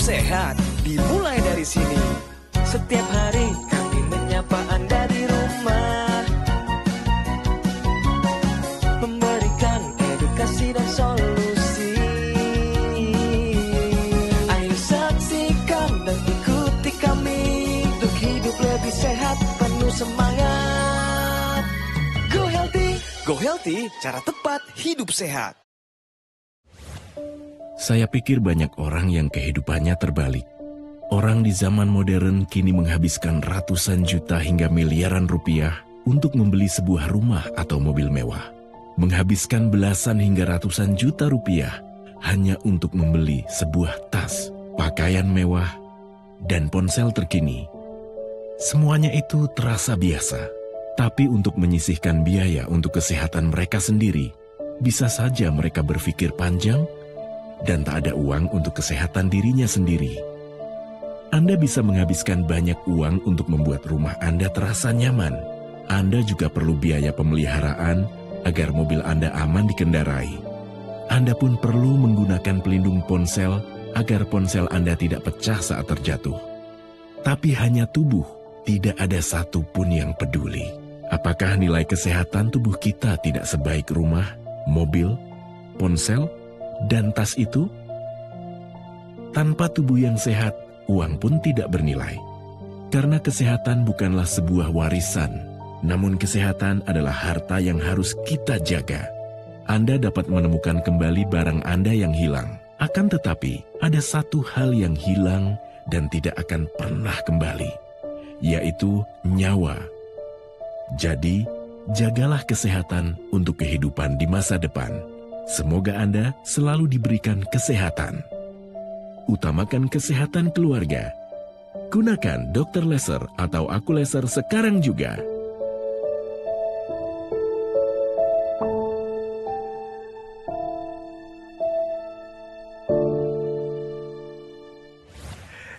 sehat dimulai dari sini. Setiap hari kami menyapa Anda di rumah. Memberikan edukasi dan solusi. Ayo saksikan dan ikuti kami. Untuk hidup lebih sehat, penuh semangat. Go Healthy, Go Healthy, cara tepat hidup sehat. Saya pikir banyak orang yang kehidupannya terbalik. Orang di zaman modern kini menghabiskan ratusan juta hingga miliaran rupiah untuk membeli sebuah rumah atau mobil mewah. Menghabiskan belasan hingga ratusan juta rupiah hanya untuk membeli sebuah tas, pakaian mewah, dan ponsel terkini. Semuanya itu terasa biasa, tapi untuk menyisihkan biaya untuk kesehatan mereka sendiri, bisa saja mereka berpikir panjang dan tak ada uang untuk kesehatan dirinya sendiri. Anda bisa menghabiskan banyak uang untuk membuat rumah Anda terasa nyaman. Anda juga perlu biaya pemeliharaan agar mobil Anda aman dikendarai. Anda pun perlu menggunakan pelindung ponsel agar ponsel Anda tidak pecah saat terjatuh. Tapi hanya tubuh, tidak ada satupun yang peduli. Apakah nilai kesehatan tubuh kita tidak sebaik rumah, mobil, ponsel, dan tas itu? Tanpa tubuh yang sehat, uang pun tidak bernilai. Karena kesehatan bukanlah sebuah warisan, namun kesehatan adalah harta yang harus kita jaga. Anda dapat menemukan kembali barang Anda yang hilang. Akan tetapi, ada satu hal yang hilang dan tidak akan pernah kembali, yaitu nyawa. Jadi, jagalah kesehatan untuk kehidupan di masa depan. Semoga Anda selalu diberikan kesehatan. Utamakan kesehatan keluarga. Gunakan dokter Laser atau Aku Laser sekarang juga.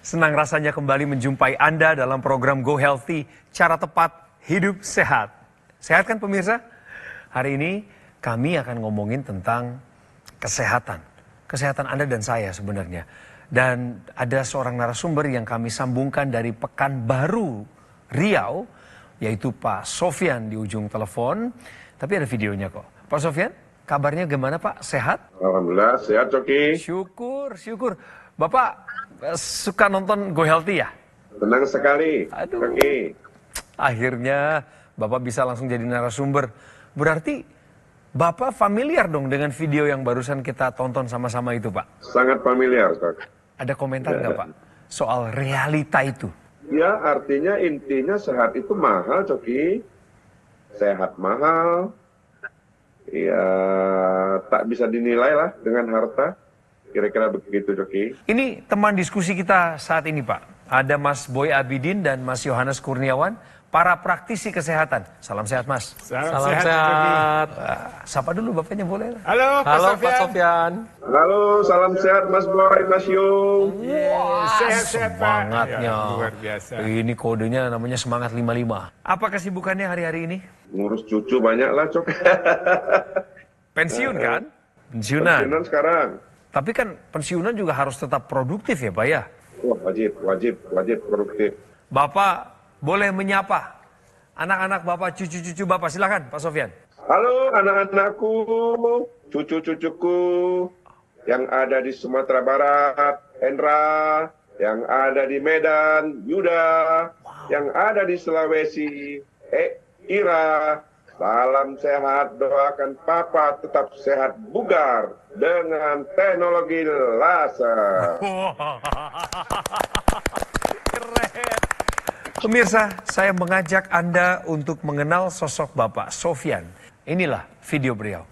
Senang rasanya kembali menjumpai Anda dalam program Go Healthy, cara tepat hidup sehat. Sehat kan pemirsa? Hari ini kami akan ngomongin tentang kesehatan. Kesehatan Anda dan saya sebenarnya. Dan ada seorang narasumber yang kami sambungkan dari Pekanbaru, Riau, yaitu Pak Sofian di ujung telepon. Tapi ada videonya kok. Pak Sofian, kabarnya gimana Pak? Sehat? Alhamdulillah, sehat Coki. Syukur, syukur. Bapak eh, suka nonton Go Healthy ya? Tenang sekali, Aduh. Coki. Akhirnya Bapak bisa langsung jadi narasumber. Berarti Bapak familiar dong dengan video yang barusan kita tonton sama-sama itu, Pak? Sangat familiar, Pak. Ada komentar ya. nggak, Pak, soal realita itu? Ya, artinya intinya sehat itu mahal, Coki. Sehat mahal. Ya, tak bisa dinilai lah dengan harta. Kira-kira begitu, Coki. Ini teman diskusi kita saat ini, Pak. Ada Mas Boy Abidin dan Mas Yohanes Kurniawan para praktisi kesehatan. Salam sehat, Mas. Salam, Salam sehat. sehat. Uh, ah, sapa dulu bapaknya boleh. Halo, Pak Halo, Sofian. Pak Sofian. Halo, salam sehat Mas Boy, Mas Yung. Wow, sehat-sehat, Semangatnya. Ya, luar biasa. Ini kodenya namanya semangat 55. Apa kesibukannya hari-hari ini? Ngurus cucu banyak lah, Cok. Pensiun kan? Pensiunan. Pensiunan sekarang. Tapi kan pensiunan juga harus tetap produktif ya, Pak ya? Wah, wajib, wajib, wajib produktif. Bapak boleh menyapa anak-anak Bapak, cucu-cucu Bapak. Silahkan Pak Sofian. Halo anak-anakku, cucu-cucuku yang ada di Sumatera Barat, Hendra, yang ada di Medan, Yuda, wow. yang ada di Sulawesi, eh, Ira. Salam sehat, doakan Papa tetap sehat bugar dengan teknologi laser. Wow. Keren. Pemirsa, saya mengajak Anda untuk mengenal sosok Bapak Sofian. Inilah video beliau.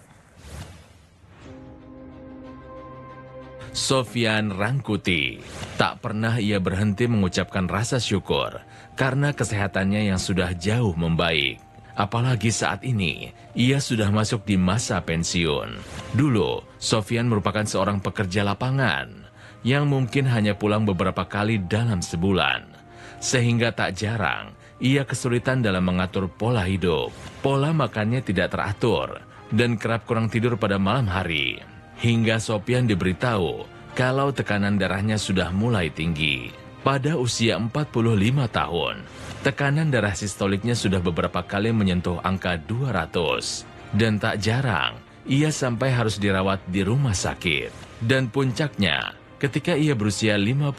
Sofian Rangkuti. Tak pernah ia berhenti mengucapkan rasa syukur karena kesehatannya yang sudah jauh membaik. Apalagi saat ini, ia sudah masuk di masa pensiun. Dulu, Sofian merupakan seorang pekerja lapangan yang mungkin hanya pulang beberapa kali dalam sebulan sehingga tak jarang ia kesulitan dalam mengatur pola hidup. Pola makannya tidak teratur dan kerap kurang tidur pada malam hari. Hingga Sopian diberitahu kalau tekanan darahnya sudah mulai tinggi. Pada usia 45 tahun, tekanan darah sistoliknya sudah beberapa kali menyentuh angka 200. Dan tak jarang, ia sampai harus dirawat di rumah sakit. Dan puncaknya, ketika ia berusia 58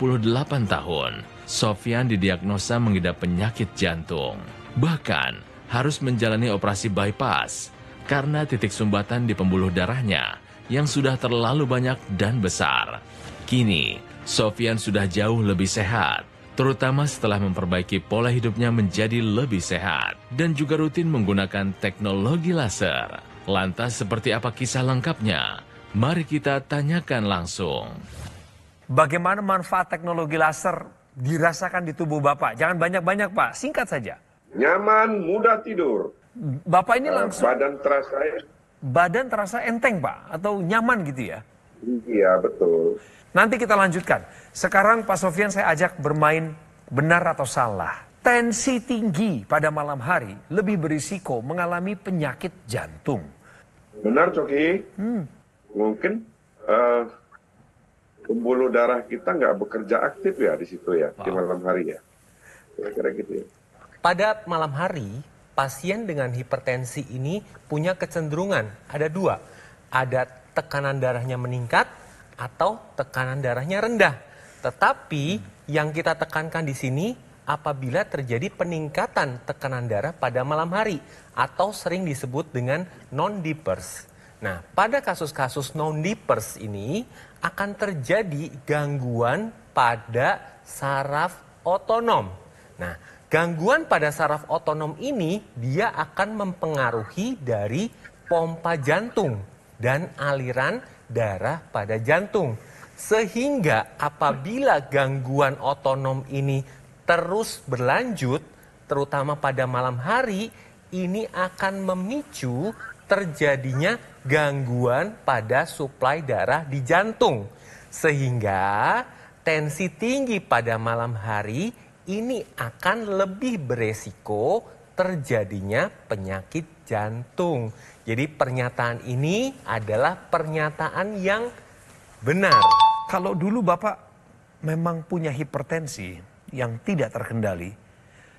tahun, Sofian didiagnosa mengidap penyakit jantung. Bahkan, harus menjalani operasi bypass karena titik sumbatan di pembuluh darahnya yang sudah terlalu banyak dan besar. Kini, Sofian sudah jauh lebih sehat, terutama setelah memperbaiki pola hidupnya menjadi lebih sehat dan juga rutin menggunakan teknologi laser. Lantas seperti apa kisah lengkapnya? Mari kita tanyakan langsung. Bagaimana manfaat teknologi laser dirasakan di tubuh Bapak? Jangan banyak-banyak Pak, singkat saja. Nyaman, mudah tidur. Bapak ini langsung... Badan terasa... Badan terasa enteng Pak, atau nyaman gitu ya? Iya, betul. Nanti kita lanjutkan. Sekarang Pak Sofian saya ajak bermain benar atau salah. Tensi tinggi pada malam hari lebih berisiko mengalami penyakit jantung. Benar, Coki. Hmm. Mungkin uh, pembuluh darah kita nggak bekerja aktif ya di situ ya wow. di malam hari ya kira-kira gitu ya. Pada malam hari pasien dengan hipertensi ini punya kecenderungan ada dua ada tekanan darahnya meningkat atau tekanan darahnya rendah tetapi yang kita tekankan di sini apabila terjadi peningkatan tekanan darah pada malam hari atau sering disebut dengan non-dippers. Nah, pada kasus-kasus non-dippers ini akan terjadi gangguan pada saraf otonom. Nah, gangguan pada saraf otonom ini dia akan mempengaruhi dari pompa jantung dan aliran darah pada jantung. Sehingga apabila gangguan otonom ini terus berlanjut, terutama pada malam hari, ini akan memicu terjadinya gangguan pada suplai darah di jantung. Sehingga tensi tinggi pada malam hari ini akan lebih beresiko terjadinya penyakit jantung. Jadi pernyataan ini adalah pernyataan yang benar. Kalau dulu Bapak memang punya hipertensi yang tidak terkendali,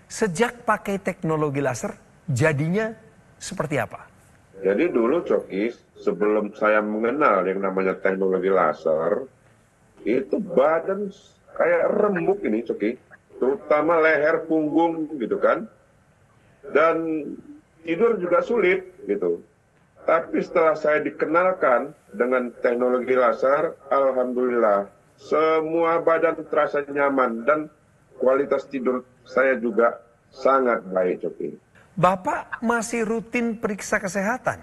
sejak pakai teknologi laser jadinya seperti apa? jadi dulu Coki sebelum saya mengenal yang namanya teknologi laser itu badan kayak remuk ini Coki terutama leher punggung gitu kan dan tidur juga sulit gitu tapi setelah saya dikenalkan dengan teknologi laser alhamdulillah semua badan terasa nyaman dan kualitas tidur saya juga sangat baik Coki Bapak masih rutin periksa kesehatan?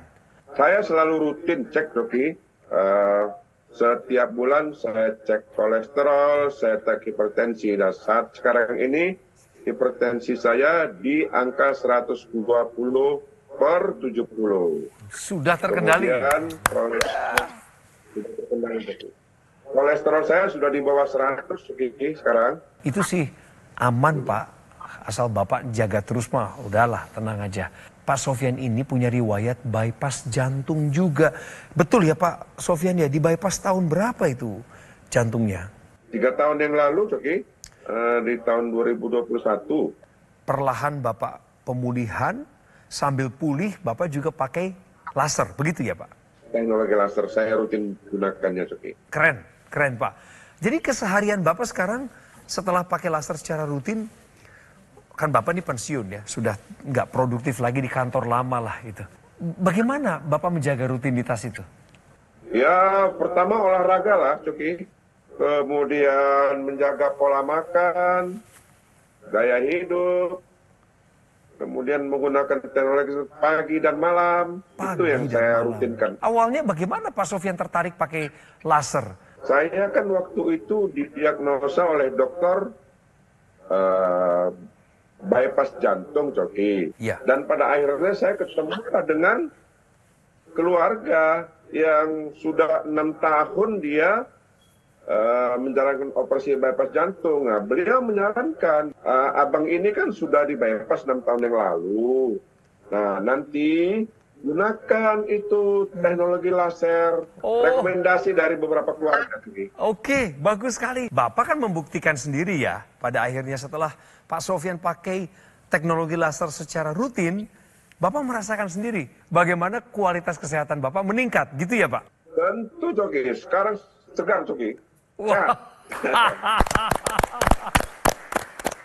Saya selalu rutin cek, Doki. Uh, eh, setiap bulan saya cek kolesterol, saya cek hipertensi. Dan nah, saat sekarang ini hipertensi saya di angka 120 per 70. Sudah terkendali. Kemudian, kolesterol, saya sudah di bawah 100 Doki, sekarang. Itu sih aman, Pak asal bapak jaga terus mah udahlah tenang aja. Pak Sofian ini punya riwayat bypass jantung juga. Betul ya Pak Sofian ya di bypass tahun berapa itu jantungnya? Tiga tahun yang lalu, oke. okay. uh, di tahun 2021. Perlahan Bapak pemulihan, sambil pulih Bapak juga pakai laser, begitu ya Pak? Teknologi laser, saya rutin gunakannya, oke. Okay. Keren, keren Pak. Jadi keseharian Bapak sekarang setelah pakai laser secara rutin kan Bapak ini pensiun ya, sudah nggak produktif lagi di kantor lama lah itu. Bagaimana Bapak menjaga rutinitas itu? Ya, pertama olahraga lah, Cuki. Kemudian menjaga pola makan, gaya hidup, kemudian menggunakan teknologi pagi dan malam. Pagi itu yang saya malam. rutinkan. Awalnya bagaimana Pak Sofian tertarik pakai laser? Saya kan waktu itu didiagnosa oleh dokter eh, bypass jantung coki ya. dan pada akhirnya saya ketemu dengan keluarga yang sudah enam tahun dia uh, menjalankan operasi bypass jantung. Nah, beliau menyarankan uh, abang ini kan sudah di bypass enam tahun yang lalu. Nah nanti gunakan itu teknologi laser oh. rekomendasi dari beberapa keluarga oke okay, bagus sekali bapak kan membuktikan sendiri ya pada akhirnya setelah Pak Sofian pakai teknologi laser secara rutin bapak merasakan sendiri bagaimana kualitas kesehatan bapak meningkat gitu ya pak tentu Coki sekarang segar Coki wow.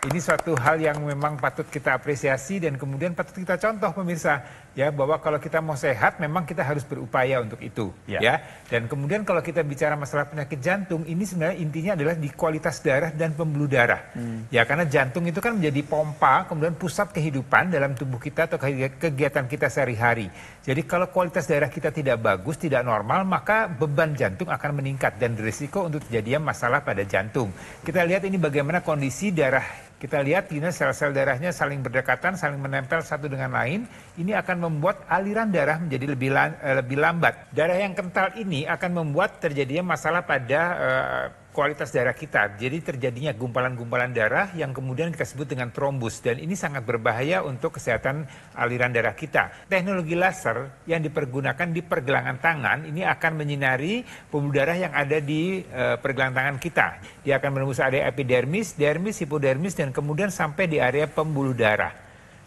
ini suatu hal yang memang patut kita apresiasi dan kemudian patut kita contoh pemirsa ya bahwa kalau kita mau sehat memang kita harus berupaya untuk itu ya. ya. Dan kemudian kalau kita bicara masalah penyakit jantung ini sebenarnya intinya adalah di kualitas darah dan pembuluh darah. Hmm. Ya karena jantung itu kan menjadi pompa kemudian pusat kehidupan dalam tubuh kita atau kegiatan kita sehari-hari. Jadi kalau kualitas darah kita tidak bagus, tidak normal, maka beban jantung akan meningkat dan risiko untuk terjadinya masalah pada jantung. Kita lihat ini bagaimana kondisi darah kita lihat ini sel-sel darahnya saling berdekatan, saling menempel satu dengan lain. Ini akan membuat aliran darah menjadi lebih eh, lebih lambat. Darah yang kental ini akan membuat terjadinya masalah pada uh, kualitas darah kita. Jadi terjadinya gumpalan-gumpalan darah yang kemudian kita sebut dengan trombus dan ini sangat berbahaya untuk kesehatan aliran darah kita. Teknologi laser yang dipergunakan di pergelangan tangan ini akan menyinari pembuluh darah yang ada di uh, pergelangan tangan kita. Dia akan menembus area epidermis, dermis, hipodermis dan kemudian sampai di area pembuluh darah.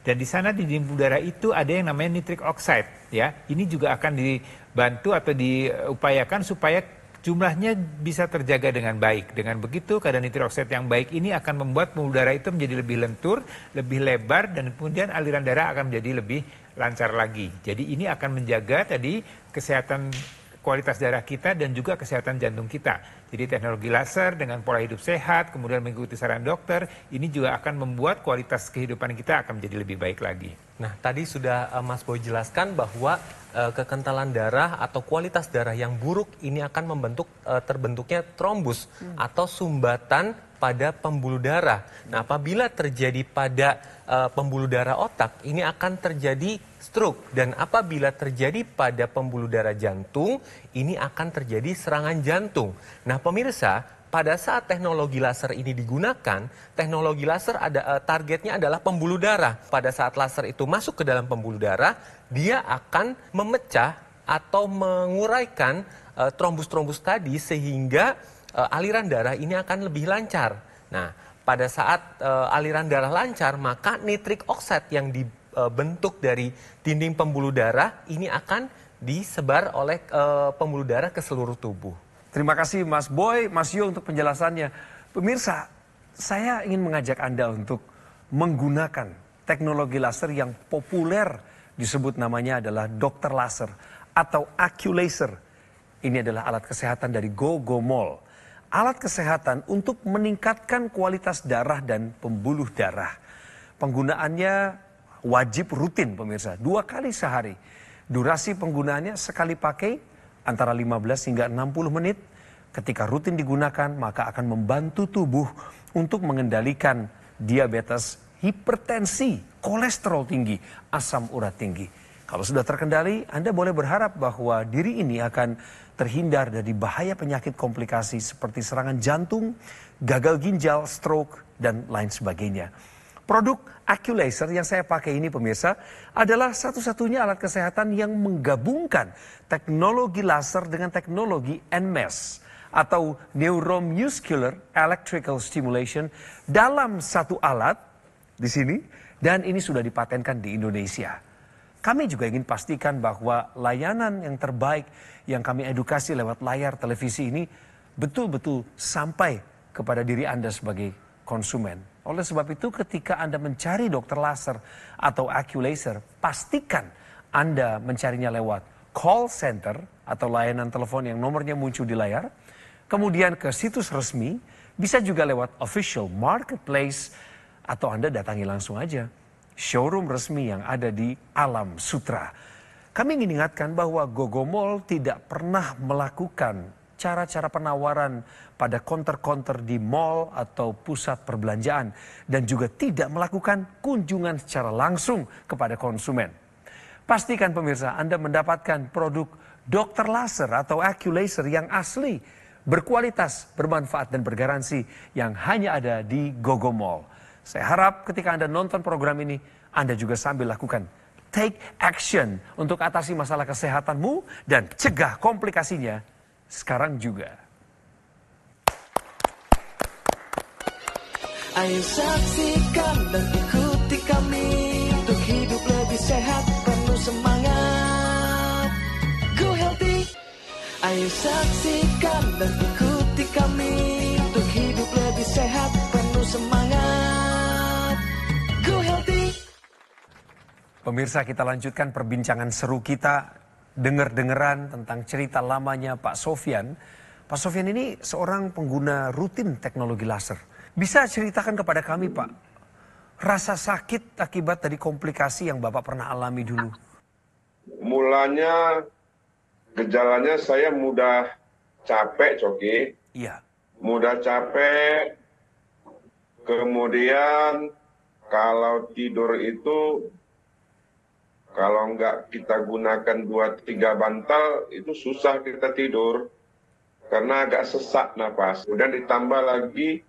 Dan di sana di pembuluh darah itu ada yang namanya nitric oxide ya. Ini juga akan dibantu atau diupayakan supaya jumlahnya bisa terjaga dengan baik. Dengan begitu keadaan nitroksid yang baik ini akan membuat pembuluh darah itu menjadi lebih lentur, lebih lebar dan kemudian aliran darah akan menjadi lebih lancar lagi. Jadi ini akan menjaga tadi kesehatan kualitas darah kita dan juga kesehatan jantung kita. Jadi teknologi laser dengan pola hidup sehat, kemudian mengikuti saran dokter, ini juga akan membuat kualitas kehidupan kita akan menjadi lebih baik lagi. Nah, tadi sudah uh, Mas Boy jelaskan bahwa uh, kekentalan darah atau kualitas darah yang buruk ini akan membentuk uh, terbentuknya trombus hmm. atau sumbatan pada pembuluh darah. Nah, apabila terjadi pada uh, pembuluh darah otak, ini akan terjadi stroke dan apabila terjadi pada pembuluh darah jantung ini akan terjadi serangan jantung. Nah, pemirsa, pada saat teknologi laser ini digunakan, teknologi laser ada eh, targetnya adalah pembuluh darah. Pada saat laser itu masuk ke dalam pembuluh darah, dia akan memecah atau menguraikan eh, trombus-trombus tadi sehingga eh, aliran darah ini akan lebih lancar. Nah, pada saat e, aliran darah lancar, maka nitrik oksid yang di, E, bentuk dari dinding pembuluh darah ini akan disebar oleh uh, pembuluh darah ke seluruh tubuh. Terima kasih Mas Boy, Mas Yo untuk penjelasannya. Pemirsa, saya ingin mengajak Anda untuk menggunakan teknologi laser yang populer disebut namanya adalah dokter laser atau Laser. Ini adalah alat kesehatan dari GoGo Mall. Alat kesehatan untuk meningkatkan kualitas darah dan pembuluh darah. Penggunaannya wajib rutin pemirsa, dua kali sehari. Durasi penggunaannya sekali pakai antara 15 hingga 60 menit. Ketika rutin digunakan maka akan membantu tubuh untuk mengendalikan diabetes, hipertensi, kolesterol tinggi, asam urat tinggi. Kalau sudah terkendali, Anda boleh berharap bahwa diri ini akan terhindar dari bahaya penyakit komplikasi seperti serangan jantung, gagal ginjal, stroke, dan lain sebagainya. Produk Aculaser yang saya pakai ini pemirsa adalah satu-satunya alat kesehatan yang menggabungkan teknologi laser dengan teknologi NMES atau Neuromuscular Electrical Stimulation dalam satu alat di sini dan ini sudah dipatenkan di Indonesia. Kami juga ingin pastikan bahwa layanan yang terbaik yang kami edukasi lewat layar televisi ini betul-betul sampai kepada diri Anda sebagai konsumen. Oleh sebab itu ketika Anda mencari dokter laser atau laser, pastikan Anda mencarinya lewat call center atau layanan telepon yang nomornya muncul di layar, kemudian ke situs resmi, bisa juga lewat official marketplace atau Anda datangi langsung aja showroom resmi yang ada di Alam Sutra. Kami ingatkan bahwa Gogo Mall tidak pernah melakukan cara-cara penawaran pada konter-konter di mall atau pusat perbelanjaan dan juga tidak melakukan kunjungan secara langsung kepada konsumen. Pastikan pemirsa Anda mendapatkan produk dokter Laser atau Aculaser yang asli, berkualitas, bermanfaat dan bergaransi yang hanya ada di Gogo Mall. Saya harap ketika Anda nonton program ini, Anda juga sambil lakukan take action untuk atasi masalah kesehatanmu dan cegah komplikasinya sekarang juga. Ayo saksikan dan ikuti kami untuk hidup lebih sehat penuh semangat. Go healthy. Ayo saksikan dan ikuti kami untuk hidup lebih sehat penuh semangat. Go healthy. Pemirsa kita lanjutkan perbincangan seru kita dengar-dengaran tentang cerita lamanya Pak Sofian. Pak Sofian ini seorang pengguna rutin teknologi laser. Bisa ceritakan kepada kami Pak, rasa sakit akibat dari komplikasi yang Bapak pernah alami dulu? Mulanya gejalanya saya mudah capek, Coki. Iya. Mudah capek, kemudian kalau tidur itu kalau nggak kita gunakan dua tiga bantal itu susah kita tidur karena agak sesak nafas. Kemudian ditambah lagi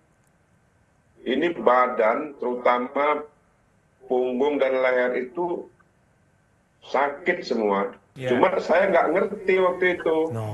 ini badan terutama punggung dan leher itu sakit semua. Yeah. Cuma saya nggak ngerti waktu itu. No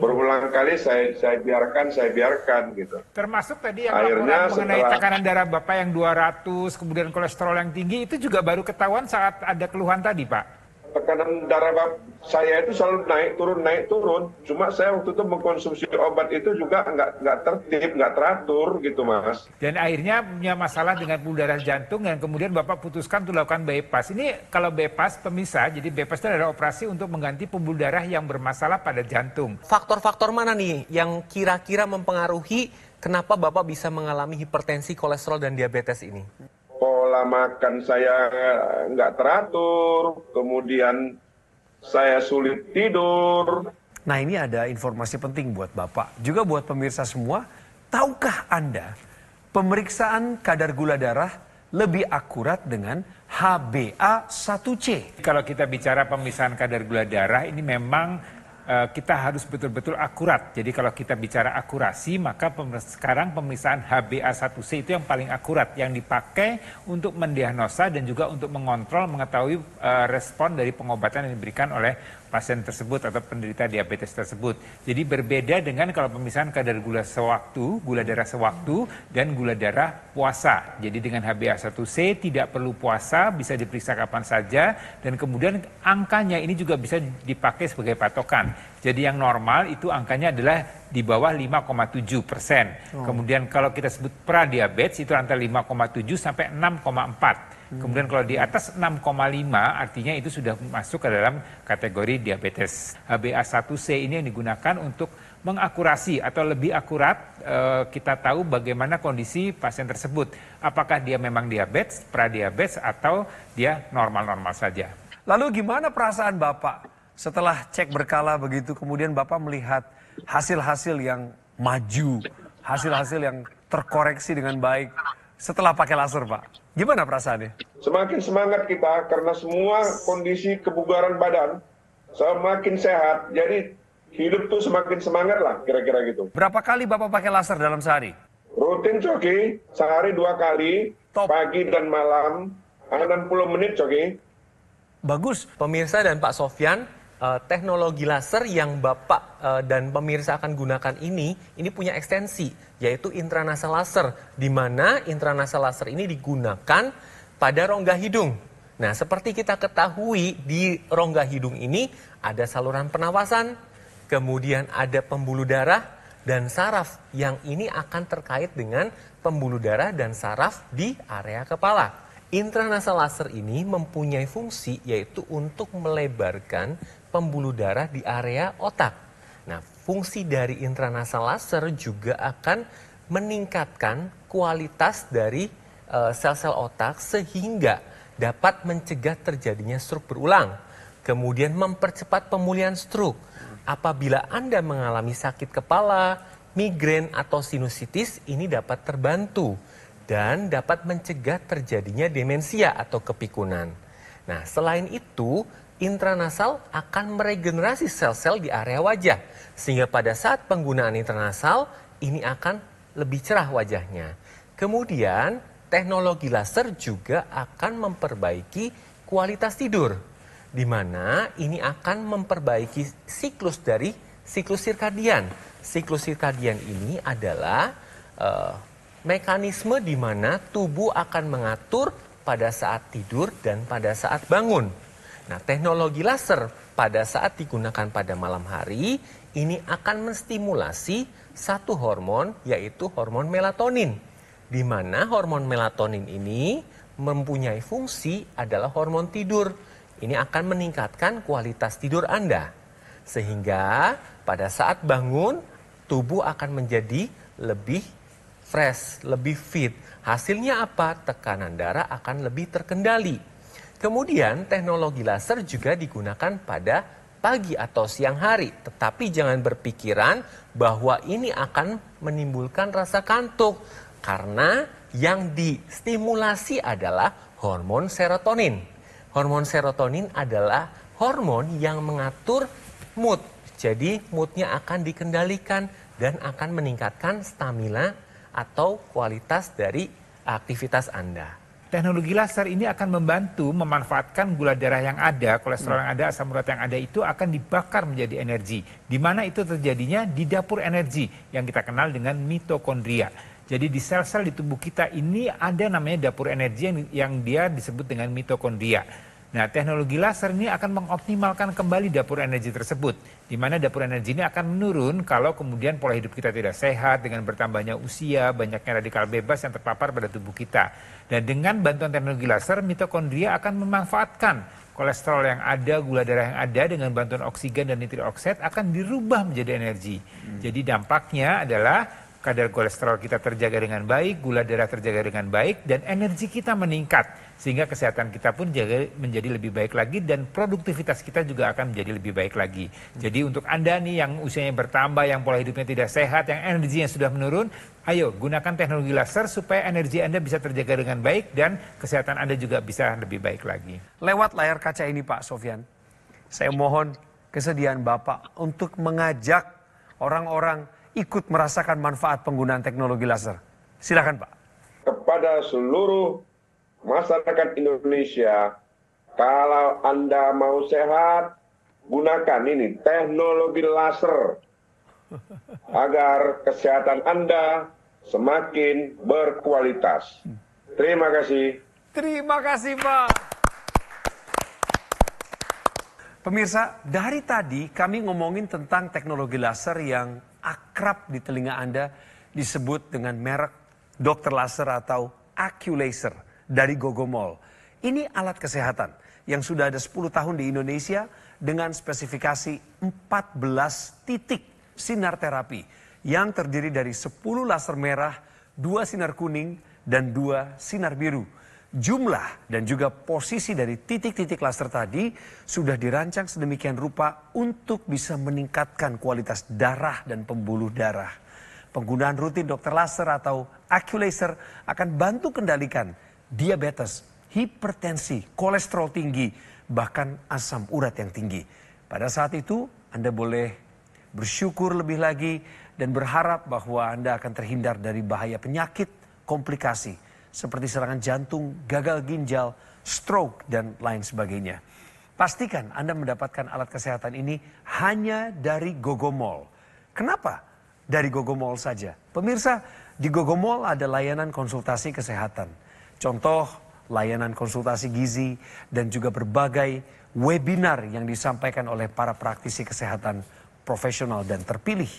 berulang kali saya saya biarkan saya biarkan gitu. Termasuk tadi yang Akhirnya mengenai setelah, tekanan darah bapak yang 200 kemudian kolesterol yang tinggi itu juga baru ketahuan saat ada keluhan tadi pak tekanan darah saya itu selalu naik turun naik turun cuma saya waktu itu mengkonsumsi obat itu juga nggak nggak tertib nggak teratur gitu mas dan akhirnya punya masalah dengan pembuluh darah jantung yang kemudian bapak putuskan untuk lakukan bypass ini kalau bypass pemisah jadi bypass itu adalah operasi untuk mengganti pembuluh darah yang bermasalah pada jantung faktor-faktor mana nih yang kira-kira mempengaruhi kenapa bapak bisa mengalami hipertensi kolesterol dan diabetes ini pola makan saya nggak teratur, kemudian saya sulit tidur. Nah ini ada informasi penting buat Bapak, juga buat pemirsa semua. Tahukah Anda pemeriksaan kadar gula darah lebih akurat dengan HbA1c? Kalau kita bicara pemeriksaan kadar gula darah ini memang Eh, kita harus betul-betul akurat. Jadi kalau kita bicara akurasi, maka sekarang pemeriksaan HbA1c itu yang paling akurat, yang dipakai untuk mendiagnosa dan juga untuk mengontrol, mengetahui eh, respon dari pengobatan yang diberikan oleh pasien tersebut atau penderita diabetes tersebut. Jadi berbeda dengan kalau pemisahan kadar gula sewaktu, gula darah sewaktu dan gula darah puasa. Jadi dengan HbA1c tidak perlu puasa, bisa diperiksa kapan saja dan kemudian angkanya ini juga bisa dipakai sebagai patokan. Jadi yang normal itu angkanya adalah di bawah 5,7 persen. Oh. Kemudian kalau kita sebut pra diabetes itu antara 5,7 sampai 6,4. Hmm. Kemudian kalau di atas 6,5 artinya itu sudah masuk ke dalam kategori diabetes. HbA1c ini yang digunakan untuk mengakurasi atau lebih akurat e, kita tahu bagaimana kondisi pasien tersebut. Apakah dia memang diabetes, pradiabetes atau dia normal-normal saja. Lalu gimana perasaan Bapak setelah cek berkala begitu kemudian Bapak melihat hasil-hasil yang maju, hasil-hasil yang terkoreksi dengan baik setelah pakai laser, Pak. Gimana perasaannya? Semakin semangat kita karena semua kondisi kebugaran badan semakin sehat. Jadi hidup tuh semakin semangat lah kira-kira gitu. Berapa kali Bapak pakai laser dalam sehari? Rutin coki, sehari dua kali, Top. pagi dan malam, 60 menit coki. Bagus, pemirsa dan Pak Sofyan, uh, teknologi laser yang Bapak uh, dan pemirsa akan gunakan ini, ini punya ekstensi, yaitu intranasal laser, di mana intranasal laser ini digunakan pada rongga hidung. Nah, seperti kita ketahui di rongga hidung ini ada saluran pernapasan, kemudian ada pembuluh darah dan saraf yang ini akan terkait dengan pembuluh darah dan saraf di area kepala. Intranasal laser ini mempunyai fungsi yaitu untuk melebarkan pembuluh darah di area otak. Nah, fungsi dari intranasal laser juga akan meningkatkan kualitas dari eh, sel-sel uh, otak sehingga dapat mencegah terjadinya stroke berulang. Kemudian mempercepat pemulihan stroke. Apabila Anda mengalami sakit kepala, migrain atau sinusitis ini dapat terbantu dan dapat mencegah terjadinya demensia atau kepikunan. Nah, selain itu, intranasal akan meregenerasi sel-sel di area wajah. Sehingga pada saat penggunaan intranasal, ini akan lebih cerah wajahnya. Kemudian, teknologi laser juga akan memperbaiki kualitas tidur. Di mana ini akan memperbaiki siklus dari siklus sirkadian. Siklus sirkadian ini adalah uh, mekanisme di mana tubuh akan mengatur pada saat tidur dan pada saat bangun. Nah, teknologi laser pada saat digunakan pada malam hari ini akan menstimulasi satu hormon yaitu hormon melatonin. Di mana hormon melatonin ini mempunyai fungsi adalah hormon tidur. Ini akan meningkatkan kualitas tidur Anda. Sehingga pada saat bangun tubuh akan menjadi lebih fresh, lebih fit. Hasilnya apa? Tekanan darah akan lebih terkendali Kemudian teknologi laser juga digunakan pada pagi atau siang hari, tetapi jangan berpikiran bahwa ini akan menimbulkan rasa kantuk karena yang distimulasi adalah hormon serotonin. Hormon serotonin adalah hormon yang mengatur mood. Jadi moodnya akan dikendalikan dan akan meningkatkan stamina atau kualitas dari aktivitas Anda teknologi laser ini akan membantu memanfaatkan gula darah yang ada, kolesterol yang ada, asam urat yang ada itu akan dibakar menjadi energi. Di mana itu terjadinya di dapur energi yang kita kenal dengan mitokondria. Jadi di sel-sel di tubuh kita ini ada namanya dapur energi yang, yang dia disebut dengan mitokondria. Nah, teknologi laser ini akan mengoptimalkan kembali dapur energi tersebut, di mana dapur energi ini akan menurun kalau kemudian pola hidup kita tidak sehat dengan bertambahnya usia, banyaknya radikal bebas yang terpapar pada tubuh kita. Dan dengan bantuan teknologi laser, mitokondria akan memanfaatkan kolesterol yang ada, gula darah yang ada dengan bantuan oksigen dan nitrogen oksid akan dirubah menjadi energi. Hmm. Jadi dampaknya adalah kadar kolesterol kita terjaga dengan baik, gula darah terjaga dengan baik, dan energi kita meningkat. Sehingga kesehatan kita pun jaga, menjadi lebih baik lagi dan produktivitas kita juga akan menjadi lebih baik lagi. Jadi untuk Anda nih yang usianya bertambah, yang pola hidupnya tidak sehat, yang energinya sudah menurun, ayo gunakan teknologi laser supaya energi Anda bisa terjaga dengan baik dan kesehatan Anda juga bisa lebih baik lagi. Lewat layar kaca ini Pak Sofian, saya mohon kesediaan Bapak untuk mengajak orang-orang ikut merasakan manfaat penggunaan teknologi laser. Silakan Pak. Kepada seluruh masyarakat Indonesia, kalau Anda mau sehat, gunakan ini teknologi laser agar kesehatan Anda semakin berkualitas. Terima kasih. Terima kasih, Pak. Pemirsa, dari tadi kami ngomongin tentang teknologi laser yang akrab di telinga Anda disebut dengan merek Dr. Laser atau Aculaser dari Gogomol. Ini alat kesehatan yang sudah ada 10 tahun di Indonesia dengan spesifikasi 14 titik sinar terapi yang terdiri dari 10 laser merah, 2 sinar kuning, dan 2 sinar biru jumlah dan juga posisi dari titik-titik klaster tadi sudah dirancang sedemikian rupa untuk bisa meningkatkan kualitas darah dan pembuluh darah. Penggunaan rutin dokter laser atau acculaser akan bantu kendalikan diabetes, hipertensi, kolesterol tinggi, bahkan asam urat yang tinggi. Pada saat itu Anda boleh bersyukur lebih lagi dan berharap bahwa Anda akan terhindar dari bahaya penyakit, komplikasi, seperti serangan jantung, gagal ginjal, stroke, dan lain sebagainya. Pastikan Anda mendapatkan alat kesehatan ini hanya dari Gogomol. Kenapa? Dari Gogomol saja. Pemirsa, di Gogomol ada layanan konsultasi kesehatan. Contoh, layanan konsultasi gizi dan juga berbagai webinar yang disampaikan oleh para praktisi kesehatan profesional dan terpilih.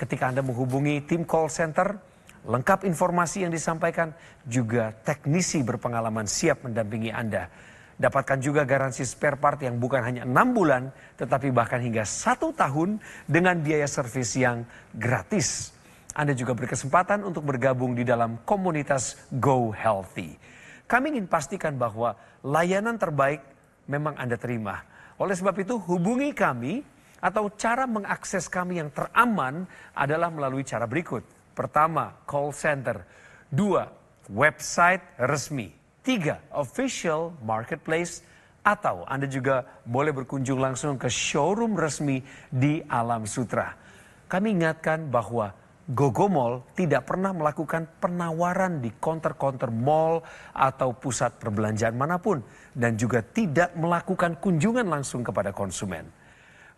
Ketika Anda menghubungi tim call center Lengkap informasi yang disampaikan, juga teknisi berpengalaman siap mendampingi Anda. Dapatkan juga garansi spare part yang bukan hanya enam bulan, tetapi bahkan hingga satu tahun dengan biaya servis yang gratis. Anda juga berkesempatan untuk bergabung di dalam komunitas Go Healthy. Kami ingin pastikan bahwa layanan terbaik memang Anda terima. Oleh sebab itu, hubungi kami atau cara mengakses kami yang teraman adalah melalui cara berikut Pertama, call center. Dua, website resmi. Tiga, official marketplace. Atau Anda juga boleh berkunjung langsung ke showroom resmi di Alam Sutra. Kami ingatkan bahwa Gogo Mall tidak pernah melakukan penawaran di konter-konter mall atau pusat perbelanjaan manapun dan juga tidak melakukan kunjungan langsung kepada konsumen.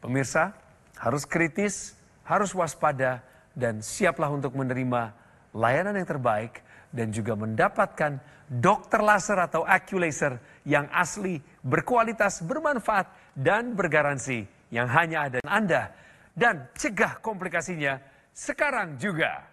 Pemirsa, harus kritis, harus waspada, dan siaplah untuk menerima layanan yang terbaik dan juga mendapatkan dokter laser atau aculaser yang asli, berkualitas, bermanfaat, dan bergaransi yang hanya ada Anda. Dan cegah komplikasinya sekarang juga.